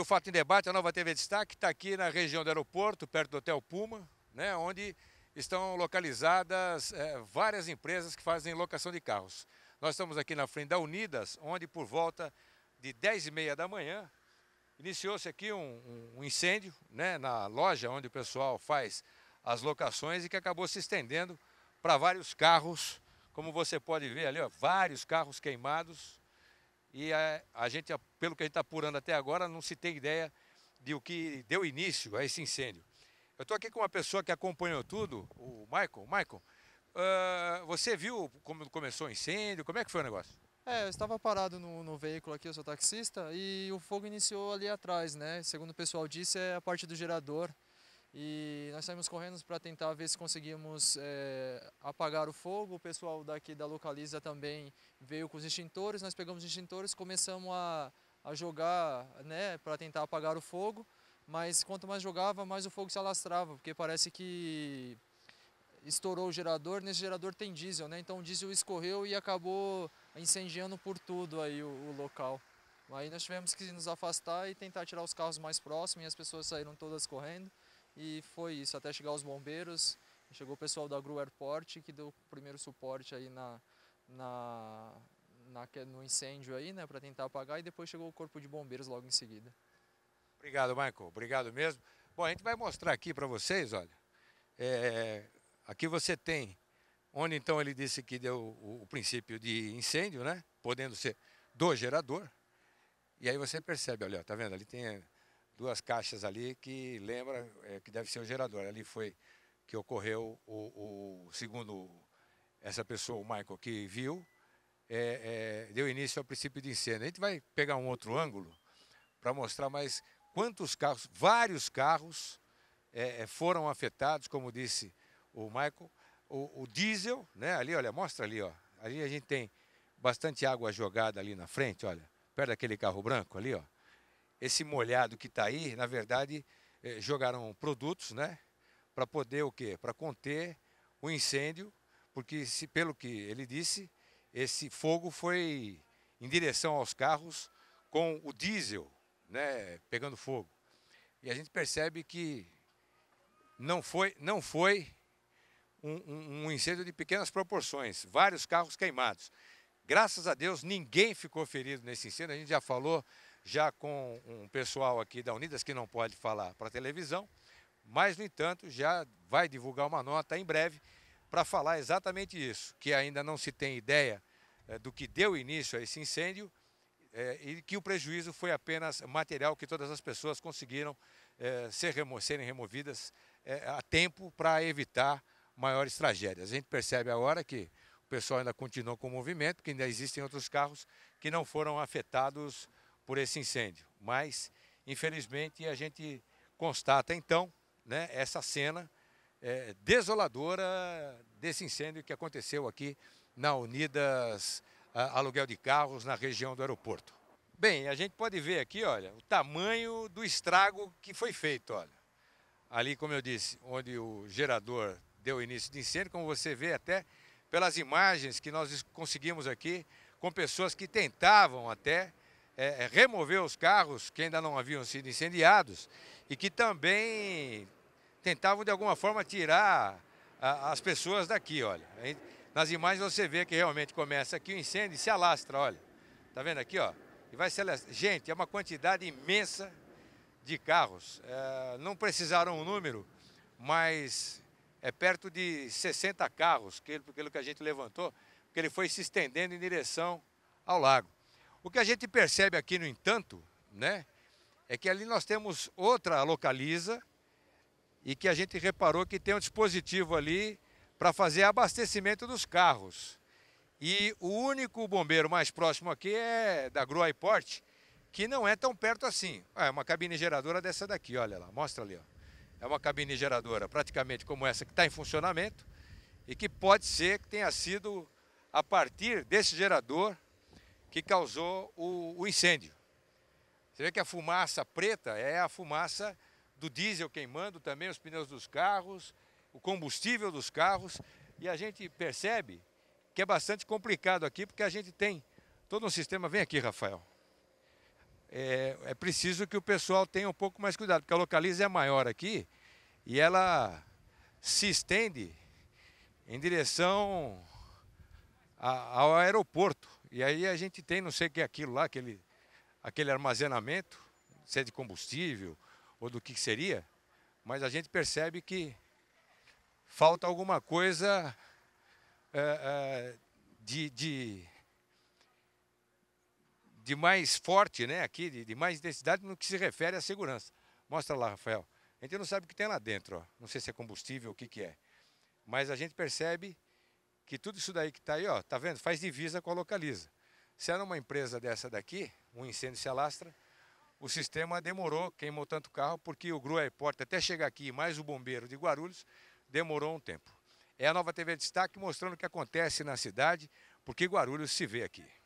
E o Fato em Debate, a nova TV Destaque, está aqui na região do aeroporto, perto do Hotel Puma, né, onde estão localizadas é, várias empresas que fazem locação de carros. Nós estamos aqui na frente da Unidas, onde por volta de 10 e meia da manhã, iniciou-se aqui um, um incêndio né, na loja onde o pessoal faz as locações e que acabou se estendendo para vários carros, como você pode ver ali, ó, vários carros queimados, e a, a gente, pelo que a gente está apurando até agora, não se tem ideia de o que deu início a esse incêndio. Eu estou aqui com uma pessoa que acompanhou tudo, o Michael. Michael, uh, você viu como começou o incêndio? Como é que foi o negócio? É, eu estava parado no, no, veículo aqui, eu sou taxista, e o fogo iniciou ali atrás, né? Segundo o pessoal disse, é a parte do gerador e nós saímos correndo para tentar ver se conseguimos é, apagar o fogo. O pessoal daqui da Localiza também veio com os extintores. Nós pegamos os extintores, começamos a, a jogar né, para tentar apagar o fogo. Mas quanto mais jogava, mais o fogo se alastrava, porque parece que estourou o gerador. Nesse gerador tem diesel, né? Então o diesel escorreu e acabou incendiando por tudo aí o, o local. Aí nós tivemos que nos afastar e tentar tirar os carros mais próximos e as pessoas saíram todas correndo. E foi isso, até chegar os bombeiros, chegou o pessoal da Gru Airport que deu o primeiro suporte aí na, na, na no incêndio aí, né, para tentar apagar e depois chegou o corpo de bombeiros logo em seguida. Obrigado, Michael. Obrigado mesmo. Bom, a gente vai mostrar aqui para vocês, olha. É, aqui você tem onde então ele disse que deu o, o princípio de incêndio, né? Podendo ser do gerador. E aí você percebe, olha, tá vendo? Ali tem duas caixas ali que lembra é, que deve ser o gerador. Ali foi que ocorreu o, o segundo essa pessoa, o Michael, que viu, é, é, deu início ao princípio de incêndio. A gente vai pegar um outro ângulo para mostrar mais quantos carros, vários carros é, é, foram afetados, como disse o Michael. O, o diesel, né? Ali, olha, mostra ali, ó. Ali a gente tem bastante água jogada ali na frente, olha, perto daquele carro branco ali, ó esse molhado que está aí, na verdade, eh, jogaram produtos, né? Para poder o quê? Para conter o incêndio, porque se, pelo que ele disse, esse fogo foi em direção aos carros com o diesel, né? Pegando fogo. E a gente percebe que não foi, não foi um, um, um incêndio de pequenas proporções, vários carros queimados. Graças a Deus, ninguém ficou ferido nesse incêndio. A gente já falou já com um pessoal aqui da Unidas que não pode falar para televisão, mas, no entanto, já vai divulgar uma nota em breve para falar exatamente isso, que ainda não se tem ideia é, do que deu início a esse incêndio é, e que o prejuízo foi apenas material que todas as pessoas conseguiram é, ser remo serem removidas a tempo para evitar maiores tragédias. A gente percebe agora que o pessoal ainda continua com o movimento, que ainda existem outros carros que não foram afetados por esse incêndio. Mas, infelizmente, a gente constata então né, essa cena é, desoladora desse incêndio que aconteceu aqui na Unidas a, Aluguel de Carros, na região do aeroporto. Bem, a gente pode ver aqui, olha, o tamanho do estrago que foi feito, olha. Ali, como eu disse, onde o gerador deu início de incêndio, como você vê até pelas imagens que nós conseguimos aqui, com pessoas que tentavam até é, é, remover os carros que ainda não haviam sido incendiados e que também tentavam de alguma forma tirar a, as pessoas daqui, olha. Nas imagens você vê que realmente começa aqui o incêndio e se alastra, olha. Tá vendo aqui, ó? E vai se alastra. Gente, é uma quantidade imensa de carros. É, não precisaram o um número, mas é perto de 60 carros, pelo que a gente levantou, porque ele foi se estendendo em direção ao lago. O que a gente percebe aqui, no entanto, né, é que ali nós temos outra localiza e que a gente reparou que tem um dispositivo ali para fazer abastecimento dos carros. E o único bombeiro mais próximo aqui é da Porte que não é tão perto assim. Ah, é uma cabine geradora dessa daqui, olha lá, mostra ali. Ó. É uma cabine geradora praticamente como essa que está em funcionamento e que pode ser que tenha sido a partir desse gerador que causou o, o incêndio. Você vê que a fumaça preta é a fumaça do diesel queimando também os pneus dos carros, o combustível dos carros, e a gente percebe que é bastante complicado aqui, porque a gente tem todo um sistema. Vem aqui, Rafael. É, é preciso que o pessoal tenha um pouco mais cuidado, porque a localiza é maior aqui e ela se estende em direção a, ao aeroporto. E aí a gente tem, não sei o que é aquilo lá, aquele, aquele armazenamento, se é de combustível ou do que seria, mas a gente percebe que falta alguma coisa é, é, de, de, de, mais forte né, aqui, de, de, mais intensidade no que se refere à segurança. Mostra lá, Rafael. A gente não sabe o que tem lá dentro, ó. não sei se é combustível, o que, que é. Mas a gente percebe que tudo isso daí que está aí, ó, tá vendo? Faz divisa com a localiza. Se era uma empresa dessa daqui, um incêndio se alastra, o sistema demorou, queimou tanto carro, porque o GRU Airport, é até chegar aqui, mais o bombeiro de Guarulhos, demorou um tempo. É a nova TV Destaque mostrando o que acontece na cidade, porque Guarulhos se vê aqui.